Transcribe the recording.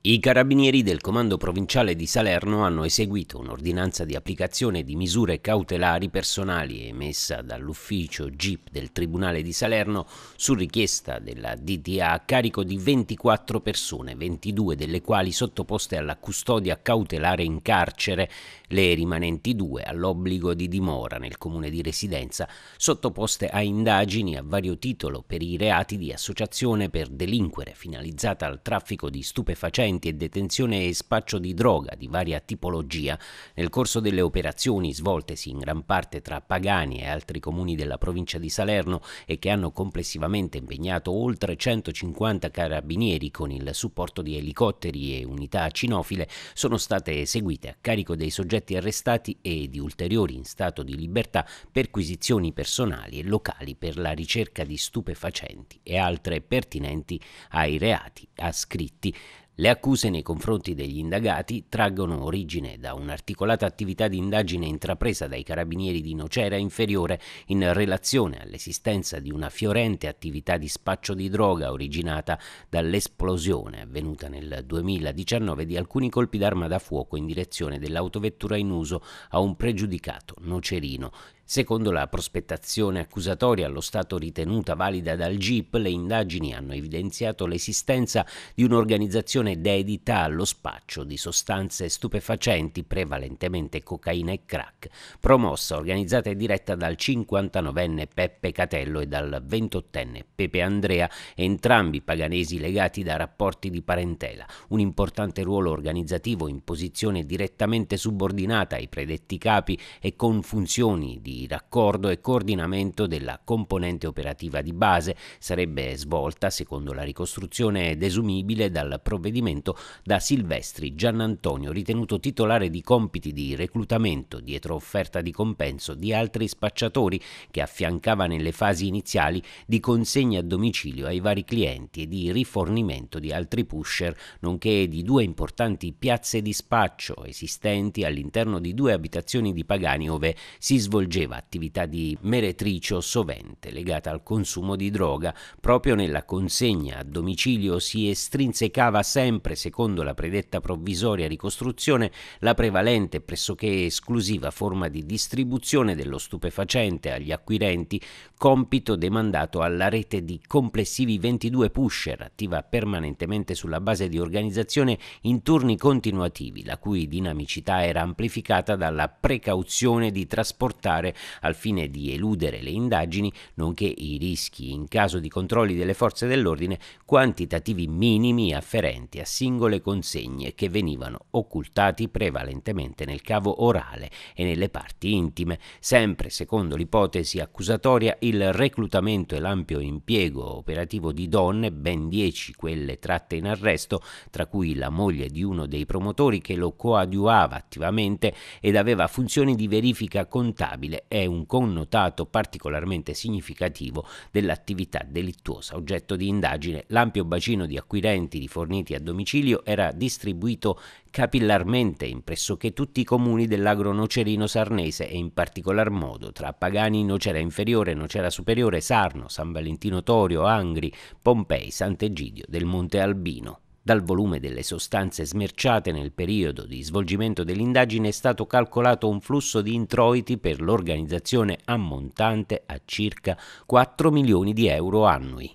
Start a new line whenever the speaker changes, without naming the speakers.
I carabinieri del Comando Provinciale di Salerno hanno eseguito un'ordinanza di applicazione di misure cautelari personali emessa dall'ufficio GIP del Tribunale di Salerno su richiesta della DTA a carico di 24 persone, 22 delle quali sottoposte alla custodia cautelare in carcere, le rimanenti due all'obbligo di dimora nel comune di residenza, sottoposte a indagini a vario titolo per i reati di associazione per delinquere finalizzata al traffico di stupefacenti stupefacenti e detenzione e spaccio di droga di varia tipologia, nel corso delle operazioni svoltesi in gran parte tra Pagani e altri comuni della provincia di Salerno e che hanno complessivamente impegnato oltre 150 carabinieri con il supporto di elicotteri e unità cinofile, sono state eseguite a carico dei soggetti arrestati e di ulteriori in stato di libertà perquisizioni personali e locali per la ricerca di stupefacenti e altre pertinenti ai reati ascritti. Le accuse nei confronti degli indagati traggono origine da un'articolata attività di indagine intrapresa dai carabinieri di Nocera Inferiore in relazione all'esistenza di una fiorente attività di spaccio di droga originata dall'esplosione avvenuta nel 2019 di alcuni colpi d'arma da fuoco in direzione dell'autovettura in uso a un pregiudicato nocerino. Secondo la prospettazione accusatoria allo Stato ritenuta valida dal GIP, le indagini hanno evidenziato l'esistenza di un'organizzazione dedita allo spaccio di sostanze stupefacenti, prevalentemente cocaina e crack, promossa, organizzata e diretta dal 59enne Peppe Catello e dal 28enne Pepe Andrea, entrambi paganesi legati da rapporti di parentela. Un importante ruolo organizzativo in posizione direttamente subordinata ai predetti capi e con funzioni di raccordo e coordinamento della componente operativa di base sarebbe svolta, secondo la ricostruzione desumibile dal provvedimento, da Silvestri Giannantonio, ritenuto titolare di compiti di reclutamento dietro offerta di compenso di altri spacciatori che affiancava nelle fasi iniziali di consegna a domicilio ai vari clienti e di rifornimento di altri pusher, nonché di due importanti piazze di spaccio esistenti all'interno di due abitazioni di pagani ove si svolgeva faceva attività di meretricio sovente legata al consumo di droga. Proprio nella consegna a domicilio si estrinsecava sempre, secondo la predetta provvisoria ricostruzione, la prevalente pressoché esclusiva forma di distribuzione dello stupefacente agli acquirenti, compito demandato alla rete di complessivi 22 pusher attiva permanentemente sulla base di organizzazione in turni continuativi, la cui dinamicità era amplificata dalla precauzione di trasportare al fine di eludere le indagini, nonché i rischi in caso di controlli delle forze dell'ordine quantitativi minimi afferenti a singole consegne che venivano occultati prevalentemente nel cavo orale e nelle parti intime, sempre secondo l'ipotesi accusatoria il reclutamento e l'ampio impiego operativo di donne, ben 10 quelle tratte in arresto, tra cui la moglie di uno dei promotori che lo coadiuvava attivamente ed aveva funzioni di verifica contabile minorile è un connotato particolarmente significativo dell'attività delittuosa. Oggetto di indagine, l'ampio bacino di acquirenti riforniti a domicilio era distribuito capillarmente in pressoché tutti i comuni dell'agro nocerino sarnese e in particolar modo tra Pagani, Nocera Inferiore, Nocera Superiore, Sarno, San Valentino Torio, Angri, Pompei, Sant'Egidio del Monte Albino. Dal volume delle sostanze smerciate nel periodo di svolgimento dell'indagine è stato calcolato un flusso di introiti per l'organizzazione ammontante a circa 4 milioni di euro annui.